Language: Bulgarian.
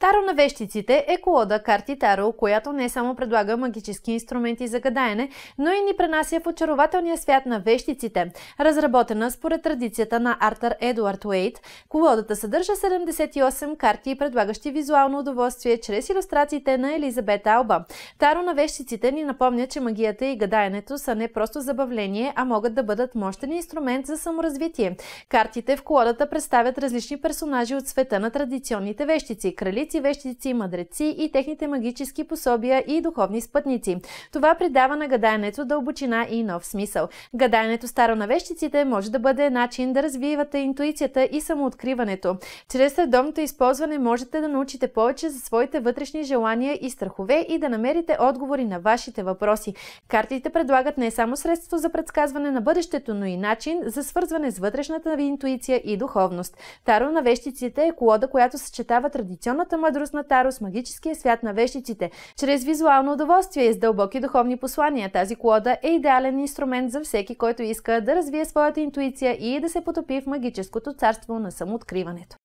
Таро на вещиците е колода карти Таро, която не само предлага магически инструменти за гадаене, но и ни пренася в очарователния свят на вещиците. Разработена според традицията на Артър Едуард Уейт, колодата съдържа 78 карти, предлагащи визуално удоволствие чрез иллюстрациите на Елизабет Алба. Таро на вещиците ни напомня, че магията и гадаенето са не просто забавление, а могат да бъдат мощен инструмент за саморазвитие. Картите в колодата представят различни персонажи от света на традиционните вещици – кралици, жреци, вещици, мъдреци и техните магически пособия и духовни спътници. Това придава на гадаенето дълбочина и нов смисъл. Гадаенето старо на вещиците може да бъде начин да развивате интуицията и самооткриването. Чрез редовното използване можете да научите повече за своите вътрешни желания и страхове и да намерите отговори на вашите въпроси. Картите предлагат не само средство за предсказване на бъдещето, но и начин за свързване с вътрешната ви интуиция и духовност. Таро на вещиците е колода, която съчетава традиционната мъдрост на Таро с магическия свят на вещиците, чрез визуално удоволствие и с дълбоки духовни послания. Тази колода е идеален инструмент за всеки, който иска да развие своята интуиция и да се потопи в магическото царство на самооткриването.